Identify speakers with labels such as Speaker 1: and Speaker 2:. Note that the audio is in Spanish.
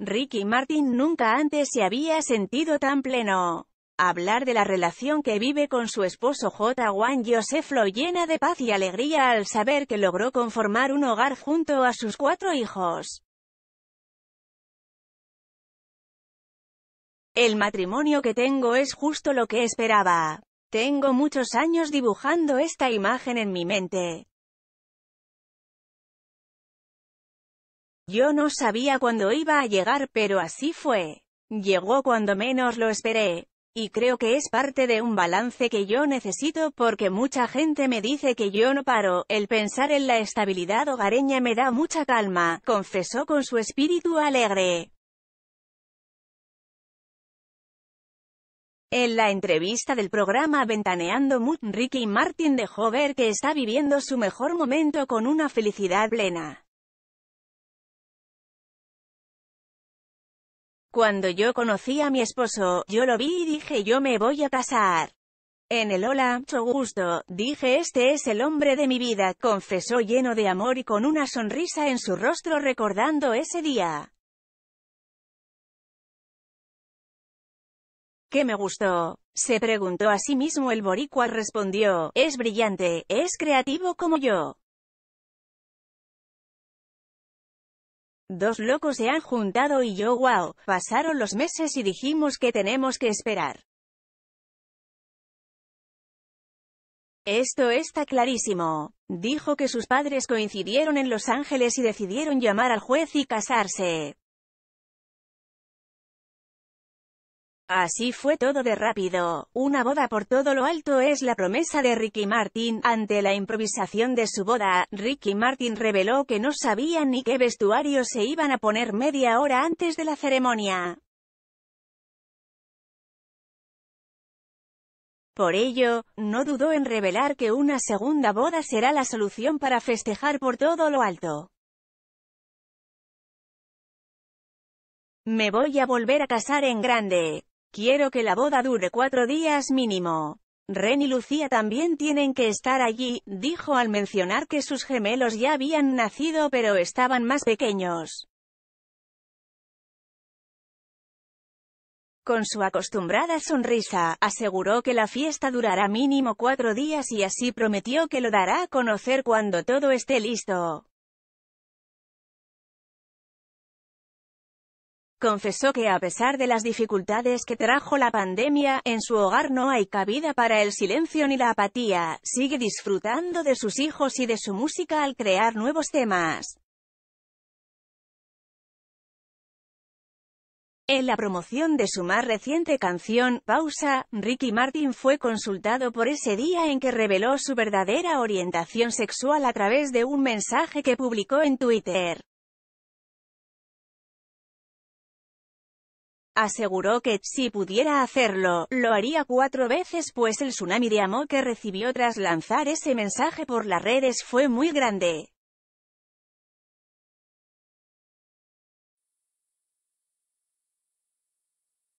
Speaker 1: Ricky Martin nunca antes se había sentido tan pleno. Hablar de la relación que vive con su esposo j Juan Joseph lo llena de paz y alegría al saber que logró conformar un hogar junto a sus cuatro hijos.
Speaker 2: El matrimonio que tengo es justo lo que esperaba. Tengo muchos años dibujando esta imagen en mi mente. Yo no sabía cuándo iba a llegar,
Speaker 1: pero así fue. Llegó cuando menos lo esperé. Y creo que es parte de un balance que yo necesito porque mucha gente me dice que yo no paro, el pensar en la estabilidad hogareña me da mucha calma, confesó con su espíritu alegre.
Speaker 2: En la entrevista del programa Ventaneando Mood, Ricky Martin dejó ver que está viviendo su mejor momento con una felicidad plena.
Speaker 1: Cuando yo conocí a mi esposo, yo lo vi y dije yo me voy a casar. En el hola, mucho gusto, dije este es el hombre de mi vida, confesó lleno de amor y con una sonrisa en su rostro recordando ese día.
Speaker 2: ¿Qué me gustó? Se preguntó a sí mismo el boricua respondió, es brillante, es creativo como yo. Dos locos se han juntado y yo wow, pasaron los meses y dijimos que tenemos que esperar. Esto está clarísimo. Dijo que sus padres coincidieron en Los Ángeles y decidieron llamar al juez y casarse. Así fue todo de rápido, una boda
Speaker 1: por todo lo alto es la promesa de Ricky Martin, ante la improvisación de su boda, Ricky Martin reveló que no sabían ni qué vestuario se iban a poner media hora antes
Speaker 2: de la ceremonia. Por ello, no dudó en revelar que una segunda boda será la solución para festejar por todo lo alto.
Speaker 1: Me voy a volver a casar en grande. Quiero que la boda dure cuatro días mínimo. Ren y Lucía también tienen que estar allí, dijo al mencionar que sus gemelos ya habían nacido pero estaban más pequeños. Con su acostumbrada sonrisa, aseguró que la fiesta durará mínimo cuatro días y así prometió que lo dará a conocer cuando todo
Speaker 2: esté listo.
Speaker 1: confesó que a pesar de las dificultades que trajo la pandemia, en su hogar no hay cabida para el silencio ni la apatía, sigue disfrutando de sus hijos y de su música
Speaker 2: al crear nuevos temas.
Speaker 1: En la promoción de su más reciente canción, Pausa, Ricky Martin fue consultado por ese día en que reveló su verdadera orientación sexual a través de un mensaje que publicó en Twitter. Aseguró que, si pudiera hacerlo, lo haría cuatro veces pues el tsunami de amor que recibió tras lanzar ese mensaje por las redes fue muy
Speaker 2: grande.